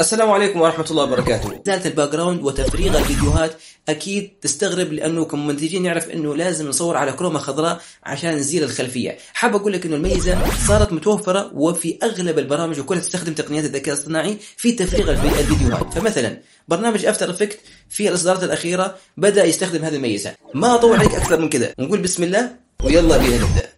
السلام عليكم ورحمة الله وبركاته. زالت الباك جراوند وتفريغ الفيديوهات أكيد تستغرب لأنه كمنتجين نعرف أنه لازم نصور على كروما خضراء عشان نزيل الخلفية. حاب أقول لك أنه الميزة صارت متوفرة وفي أغلب البرامج وكلها تستخدم تقنيات الذكاء الاصطناعي في تفريغ الفيديوهات. فمثلا برنامج افتر افكت في الإصدارات الأخيرة بدأ يستخدم هذه الميزة. ما أطول عليك أكثر من كذا. نقول بسم الله ويلا بينا نبدأ.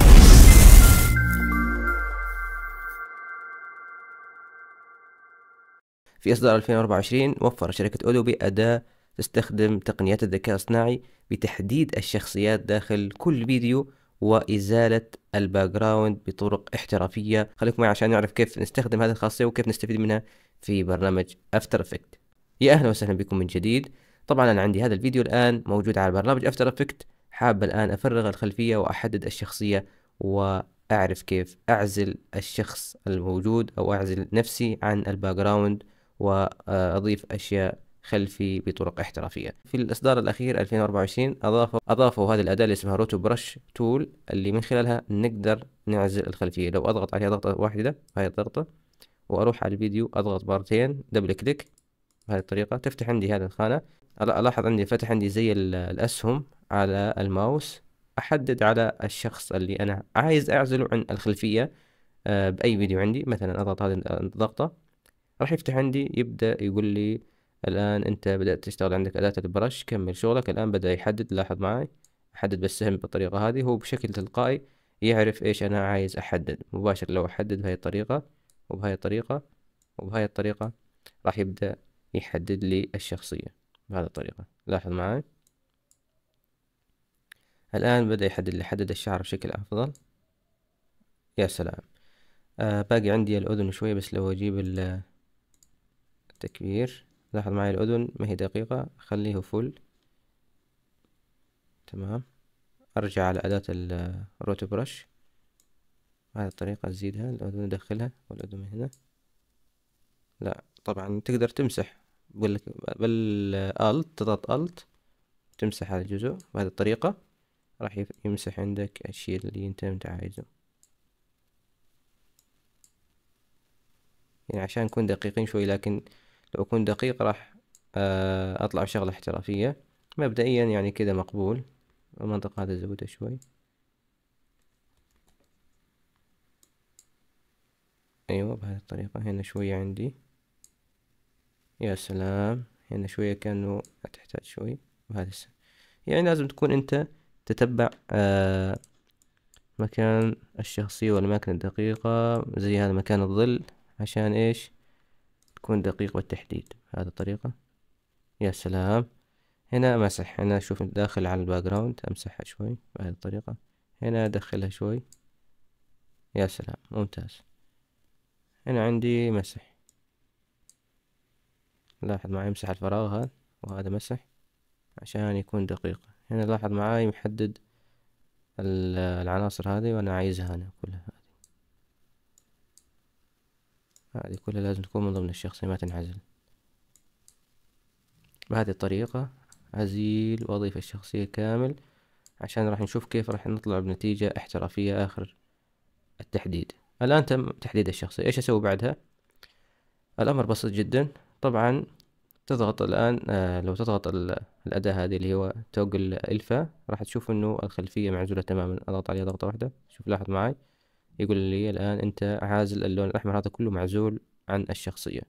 في إصدار 2024 وفرت شركة أدوبي أداة تستخدم تقنيات الذكاء الاصطناعي بتحديد الشخصيات داخل كل فيديو وإزالة الباك جراوند بطرق احترافية خليكم معي عشان نعرف كيف نستخدم هذه الخاصية وكيف نستفيد منها في برنامج افتر افكت يا اهلا وسهلا بكم من جديد طبعا انا عندي هذا الفيديو الان موجود على برنامج افتر افكت حاب الان افرغ الخلفية واحدد الشخصية واعرف كيف اعزل الشخص الموجود او اعزل نفسي عن الباك جراوند وأضيف أشياء خلفي بطرق احترافية في الإصدار الأخير 2024 أضافوا, أضافوا هذه الأداة اللي اسمها روتو برش تول اللي من خلالها نقدر نعزل الخلفية لو أضغط عليها ضغطة واحدة هاي الضغطة وأروح على الفيديو أضغط مرتين دبل كليك بهذه الطريقة تفتح عندي هذه الخانة ألاحظ عندي فتح عندي زي الأسهم على الماوس أحدد على الشخص اللي أنا عايز أعزله عن الخلفية آه، بأي فيديو عندي مثلا أضغط هذه الضغطة راح يفتح عندي يبدأ يقول لي الآن أنت بدأت تشتغل عندك أداة البرش كمل شغلك الآن بدأ يحدد لاحظ معي أحدد بالسهم بالطريقة هذه هو بشكل تلقائي يعرف إيش أنا عايز أحدد مباشر لو أحدد بهاي الطريقة وبهاي الطريقة وبهاي الطريقة راح يبدأ يحدد لي الشخصية بهذه الطريقة لاحظ معي الآن بدأ يحدد لي حدد الشعر بشكل أفضل يا سلام آه باقي عندي الأذن شوية بس لو أجيب تكبير لاحظ معي الأذن ما هي دقيقة خليه فل تمام أرجع على أداة الروت برش هذه الطريقة أزيدها الأذن أدخلها والأذن من هنا لا طبعا تقدر تمسح بقول بالالت تضغط الت تمسح هذا الجزء بهذه الطريقة راح يمسح عندك الشيء اللي انت انت عايزه يعني عشان نكون دقيقين شوي لكن لو أكون دقيق راح آه، أطلع بشغلة احترافية مبدئيا يعني كذا مقبول المنطقة هذا زودها شوي أيوة بهذه الطريقة هنا شوية عندي يا سلام هنا شوية كأنه تحتاج شوي بهذا السنة. يعني لازم تكون أنت تتبع آه مكان الشخصية والأماكن الدقيقة زي هذا مكان الظل عشان إيش تكون دقيق بالتحديد هذه الطريقة يا سلام هنا مسح هنا شوف داخل على الباك جراوند امسحها شوي بهذه الطريقة هنا ادخلها شوي يا سلام ممتاز هنا عندي مسح لاحظ معي امسح الفراغ هذا وهذا مسح عشان يكون دقيق هنا لاحظ معي محدد العناصر هذه وانا عايزها انا كلها هذه كلها لازم تكون من ضمن الشخصية ما تنعزل بهذه الطريقة أزيل وأضيف الشخصية كامل عشان راح نشوف كيف راح نطلع بنتيجة احترافية آخر التحديد الآن تم تحديد الشخصية إيش أسوي بعدها الأمر بسيط جدا طبعا تضغط الآن آه، لو تضغط الأداة هذه اللي هو توجل إلفا راح تشوف إنه الخلفية معزولة تماما أضغط عليها ضغطة واحدة شوف لاحظ معي يقول لي الآن أنت عازل اللون الأحمر هذا كله معزول عن الشخصية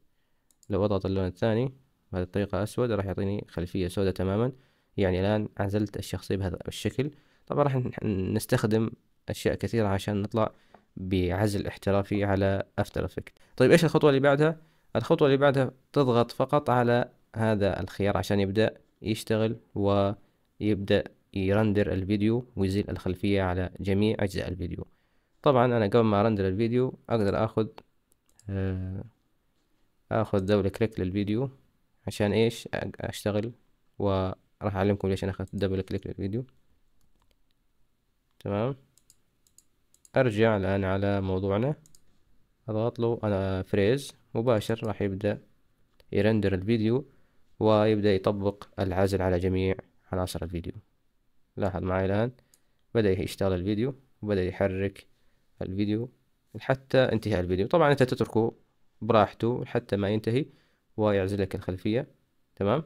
لو أضغط اللون الثاني بهذه الطريقة أسود راح يعطيني خلفية سوداء تماما يعني الآن عزلت الشخصية بهذا الشكل طبعا راح نستخدم أشياء كثيرة عشان نطلع بعزل احترافي على افتر افكت طيب ايش الخطوه اللي بعدها الخطوه اللي بعدها تضغط فقط على هذا الخيار عشان يبدا يشتغل ويبدا يرندر الفيديو ويزيل الخلفيه على جميع اجزاء الفيديو طبعا انا قبل ما ارندر الفيديو اقدر اخذ آه، اخذ دبل كليك للفيديو عشان ايش اشتغل وراح اعلمكم ليش انا اخذت دبل كليك للفيديو تمام ارجع الان على موضوعنا اضغط له انا فريز مباشر راح يبدا يرندر الفيديو ويبدا يطبق العزل على جميع عناصر الفيديو لاحظ معي الان بدا يشتغل الفيديو وبدا يحرك الفيديو حتى انتهاء الفيديو طبعا انت تتركه براحته حتى ما ينتهي ويعزل لك الخلفية تمام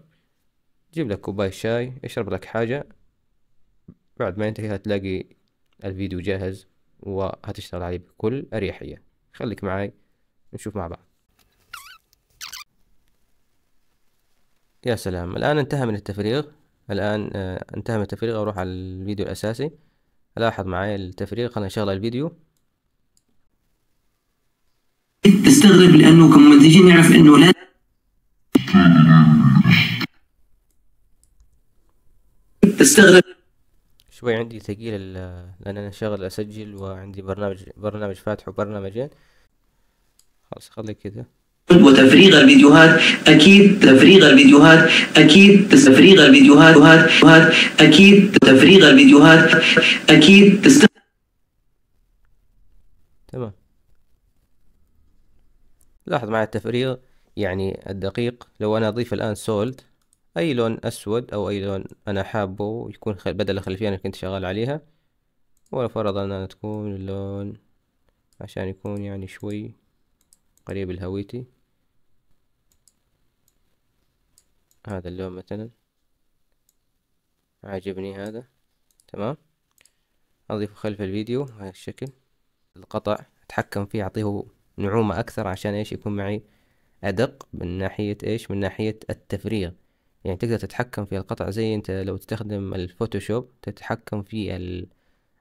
جيب لك كوباية شاي اشرب لك حاجة بعد ما ينتهي هتلاقي الفيديو جاهز وهتشتغل عليه بكل أريحية خليك معاي نشوف مع بعض يا سلام الآن انتهى من التفريغ الآن آه، انتهى من التفريغ أروح على الفيديو الأساسي ألاحظ معاي التفريغ خلنا نشغل الفيديو تستغرب لانه كمنتجين تيجي نعرف انه لا تستغرب شوي عندي ثقيل لان انا شغل اسجل وعندي برنامج برنامج فاتح وبرنامجين خلاص خلي كذا وتفريغ الفيديوهات اكيد تفريغ الفيديوهات اكيد تفريغ الفيديوهات اكيد تفريغ الفيديوهات اكيد تست... لاحظ مع التفريغ يعني الدقيق لو أنا أضيف الآن سولد أي لون أسود أو أي لون أنا حابه يكون بدل الخلفية اللي كنت شغال عليها ولفرض أنها تكون اللون عشان يكون يعني شوي قريب لهويتي هذا اللون مثلا عاجبني هذا تمام أضيفه خلف الفيديو بهذا الشكل القطع أتحكم فيه أعطيه نعومة أكثر عشان إيش يكون معي أدق من ناحية إيش من ناحية التفريغ يعني تقدر تتحكم في القطع زي أنت لو تستخدم الفوتوشوب تتحكم في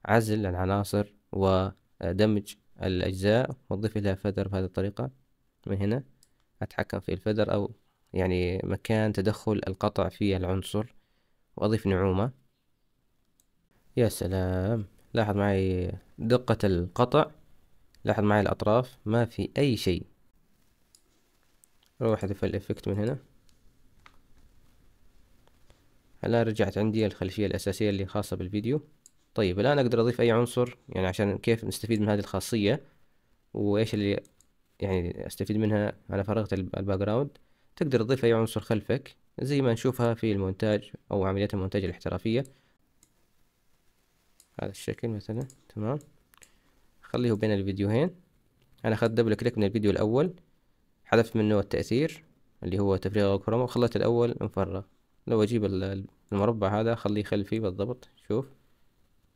عزل العناصر ودمج الأجزاء وتضيف لها فدر بهذه الطريقة من هنا أتحكم في الفدر أو يعني مكان تدخل القطع في العنصر وأضيف نعومة يا سلام لاحظ معي دقة القطع لاحظ معي الأطراف ما في أي شيء روح أضيف الإفكت من هنا الآن رجعت عندي الخلفية الأساسية اللي خاصة بالفيديو طيب الآن أقدر أضيف أي عنصر يعني عشان كيف نستفيد من هذه الخاصية وإيش اللي يعني أستفيد منها على فرغت الباك جراوند تقدر تضيف أي عنصر خلفك زي ما نشوفها في المونتاج أو عمليات المونتاج الاحترافية هذا الشكل مثلا تمام خليه بين الفيديوهين انا اخذت دبل كليك من الفيديو الاول حذفت منه التأثير اللي هو تفريغ الكروم وخليت الاول مفرغ لو اجيب المربع هذا اخليه خلفي بالضبط شوف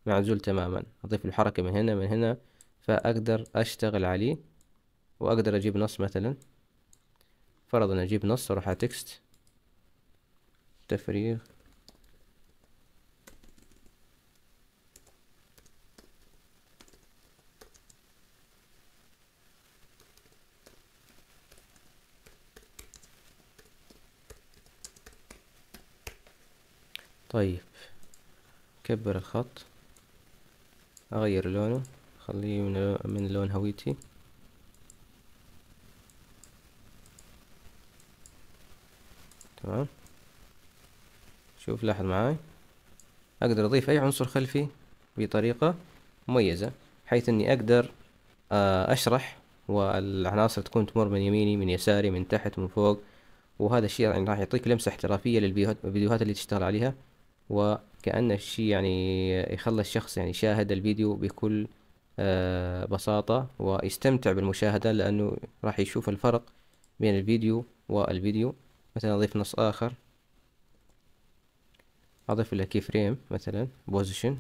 معزول تماما اضيف الحركة من هنا من هنا فاقدر اشتغل عليه واقدر اجيب نص مثلا فرضا اجيب نص اروح على تكست تفريغ طيب كبر الخط اغير لونه خليه من, من لون هويتي تمام شوف لاحظ معاي اقدر اضيف اي عنصر خلفي بطريقة مميزة بحيث اني اقدر آه، اشرح والعناصر تكون تمر من يميني من يساري من تحت من فوق وهذا الشيء يعني راح يعطيك لمسة احترافية للفيديوهات اللي تشتغل عليها وكأن الشيء يعني يخلي الشخص يعني يشاهد الفيديو بكل آه، بساطة ويستمتع بالمشاهدة لأنه راح يشوف الفرق بين الفيديو والفيديو مثلا أضيف نص آخر أضيف له كي فريم مثلا بوزيشن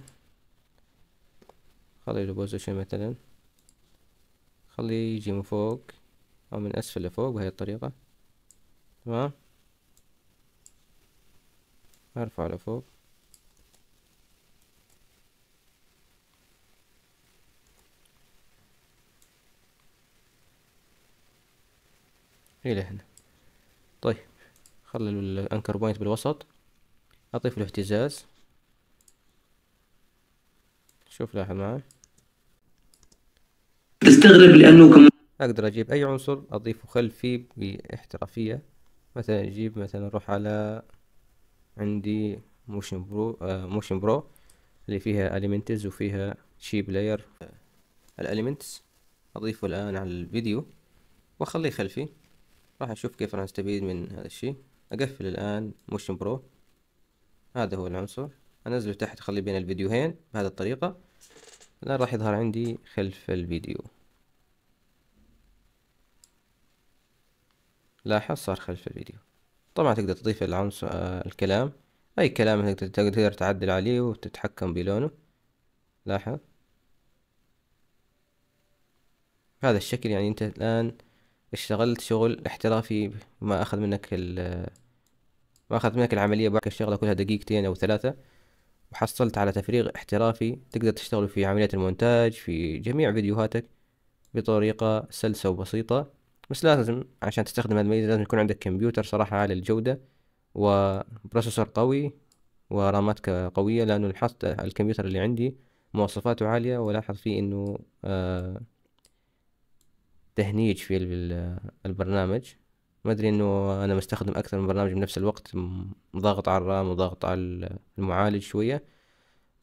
خلي له بوزيشن مثلا خليه يجي من فوق أو من أسفل لفوق بهاي الطريقة تمام أرفع لفوق الى إيه هنا طيب خلي الانكر بوينت بالوسط اضيف الاهتزاز شوف لاحظ معي تستغرب لانه كم... اقدر اجيب اي عنصر اضيفه خلفي باحترافيه مثلا اجيب مثلا اروح على عندي موشن برو آه موشن برو اللي فيها اليمنتز وفيها شيب لاير الاليمنتس اضيفه الان على الفيديو واخليه خلفي راح اشوف كيف راح نستفيد من هذا الشيء اقفل الان موشن برو هذا هو العنصر انزله تحت اخليه بين الفيديوهين بهذه الطريقة الان راح يظهر عندي خلف الفيديو لاحظ صار خلف الفيديو طبعا تقدر تضيف العنصر آه الكلام اي كلام تقدر تعدل عليه وتتحكم بلونه لاحظ هذا الشكل يعني انت الان اشتغلت شغل احترافي ما اخذ منك ال ما اخذ منك العملية بعد الشغلة كلها دقيقتين او ثلاثة وحصلت على تفريغ احترافي تقدر تشتغل في عملية المونتاج في جميع فيديوهاتك بطريقة سلسة وبسيطة بس لازم عشان تستخدم الميزة لازم يكون عندك كمبيوتر صراحة عالي الجودة وبروسيسور قوي ورامات قوية لأنه لاحظت الكمبيوتر اللي عندي مواصفاته عالية ولاحظ فيه إنه آه تهنيج في البرنامج ما ادري انه انا مستخدم اكثر من برنامج بنفس الوقت مضغط على الرام وضغط على المعالج شوية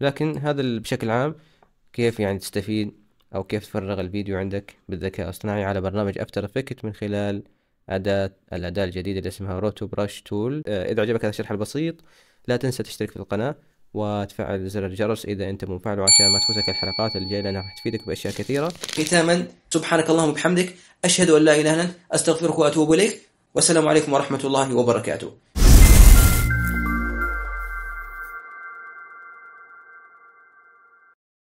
لكن هذا بشكل عام كيف يعني تستفيد او كيف تفرغ الفيديو عندك بالذكاء الاصطناعي على برنامج افتر افكت من خلال اداة الاداة الجديدة اللي اسمها روتو براش تول اذا عجبك هذا الشرح البسيط لا تنسى تشترك في القناة وتفعل زر الجرس اذا انت مفعله عشان ما تفوتك الحلقات الجايه لانها راح تفيدك باشياء كثيره. ختاما سبحانك اللهم وبحمدك اشهد ان لا اله الا انت استغفرك واتوب اليك والسلام عليكم ورحمه الله وبركاته.